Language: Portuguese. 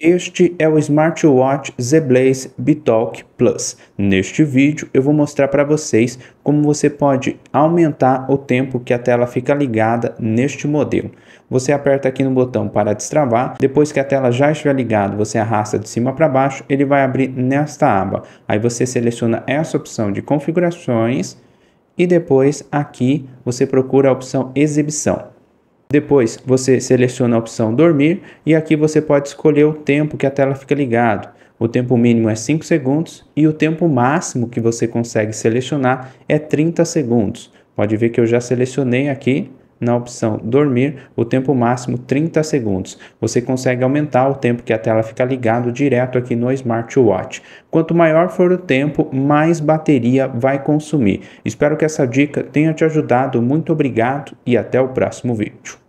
Este é o smartwatch ZBlaze Bitalk Plus. Neste vídeo eu vou mostrar para vocês como você pode aumentar o tempo que a tela fica ligada neste modelo. Você aperta aqui no botão para destravar, depois que a tela já estiver ligada você arrasta de cima para baixo, ele vai abrir nesta aba. Aí você seleciona essa opção de configurações e depois aqui você procura a opção exibição. Depois você seleciona a opção dormir e aqui você pode escolher o tempo que a tela fica ligado. O tempo mínimo é 5 segundos e o tempo máximo que você consegue selecionar é 30 segundos. Pode ver que eu já selecionei aqui na opção dormir o tempo máximo 30 segundos. Você consegue aumentar o tempo que a tela fica ligado direto aqui no smartwatch. Quanto maior for o tempo, mais bateria vai consumir. Espero que essa dica tenha te ajudado. Muito obrigado e até o próximo vídeo.